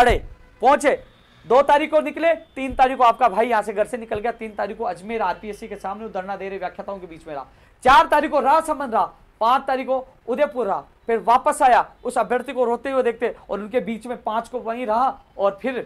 अड़े पहुंचे दो तारीख को निकले तीन तारीख को आपका भाई यहां से घर से निकल गया तीन तारीख को अजमेर आरपीएससी के सामने धरना दे रहे व्याख्याताओं के बीच में रहा चार तारीख को राजसमंद रहा पांच तारीख को उदयपुर रहा फिर वापस आया उस अभ्यर्थी को रोते हुए देखते और उनके बीच में पांच को वहीं रहा और फिर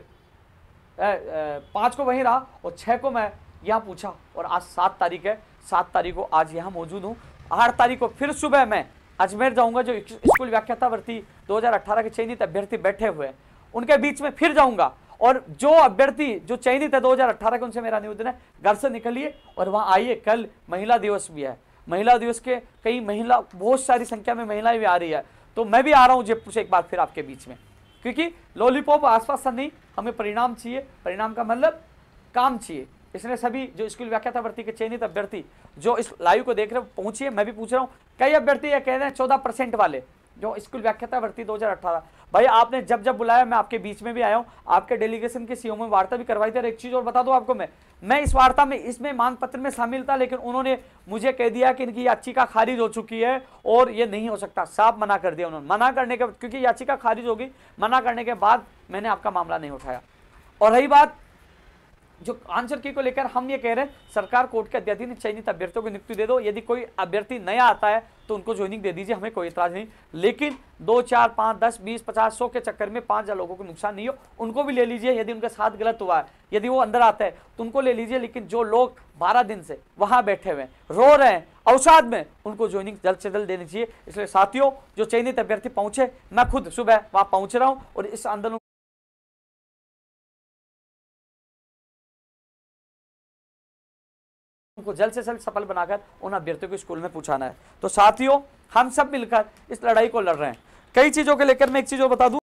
पांच को वहीं रहा और छह को मैं यहां पूछा और आज सात तारीख है सात तारीख को आज यहां मौजूद हूं आठ तारीख को फिर सुबह मैं अजमेर जाऊंगा जो स्कूल व्याख्याता भर्ती दो के चयनित अभ्यर्थी बैठे हुए हैं उनके बीच में फिर जाऊंगा और जो अभ्यर्थी जो चयनित है 2018 के उनसे मेरा निवेदन है घर से निकलिए और वहां आइए कल महिला दिवस भी है महिला दिवस के कई महिला बहुत सारी संख्या में महिलाएं भी आ रही है तो मैं भी आ रहा हूं जयपुर से एक बार फिर आपके बीच में क्योंकि लॉलीपॉप आश्वासन नहीं हमें परिणाम चाहिए परिणाम का मतलब काम चाहिए इसने सभी जो स्कूल व्याख्याता भर्ती के चयनित अभ्यर्थी जो इस लाइव को देख रहे हो पहुंचिए मैं भी पूछ रहा हूँ कई अभ्यर्थी यह कह रहे हैं चौदह परसेंट वाले जो स्कूल व्याख्या था भर्ती दो भाई आपने जब जब बुलाया मैं आपके बीच में भी आया हूँ आपके डेलीगेशन के सीओ e में वार्ता भी करवाई थी और एक चीज़ और बता दूँ आपको मैं मैं इस वार्ता में इसमें मांग पत्र में शामिल था लेकिन उन्होंने मुझे कह दिया कि इनकी याचिका खारिज हो चुकी है और ये नहीं हो सकता साफ मना कर दिया उन्होंने मना करने के क्योंकि याचिका खारिज होगी मना करने के बाद मैंने आपका मामला नहीं उठाया और रही बात जो आंसर की को लेकर हम ये कह रहे हैं सरकार कोर्ट के अध्यधीन चयनित अभ्यर्थियों को नियुक्ति दे दो यदि कोई अभ्यर्थी नया आता है तो उनको ज्वाइनिंग दे दीजिए हमें कोई इतराज नहीं लेकिन दो चार पाँच दस बीस पचास सौ के चक्कर में पाँच हज़ार लोगों को नुकसान नहीं हो उनको भी ले लीजिए यदि उनका साथ गलत हुआ है यदि वो अंदर आता है तो उनको ले लीजिए लेकिन जो लोग बारह दिन से वहाँ बैठे हुए हैं रो रहे हैं अवसाद में उनको ज्वाइनिंग जल्द से जल्द देनी चाहिए इसलिए साथियों जो चयनित अभ्यर्थी पहुँचे मैं खुद सुबह वहाँ पहुँच रहा हूँ और इस आंदोलन को जल्द से जल्द सफल बनाकर उन अभ्यर्थियों को स्कूल में पूछाना है तो साथियों हम सब मिलकर इस लड़ाई को लड़ रहे हैं कई चीज़ों के लेकर मैं एक चीज़ बता दूं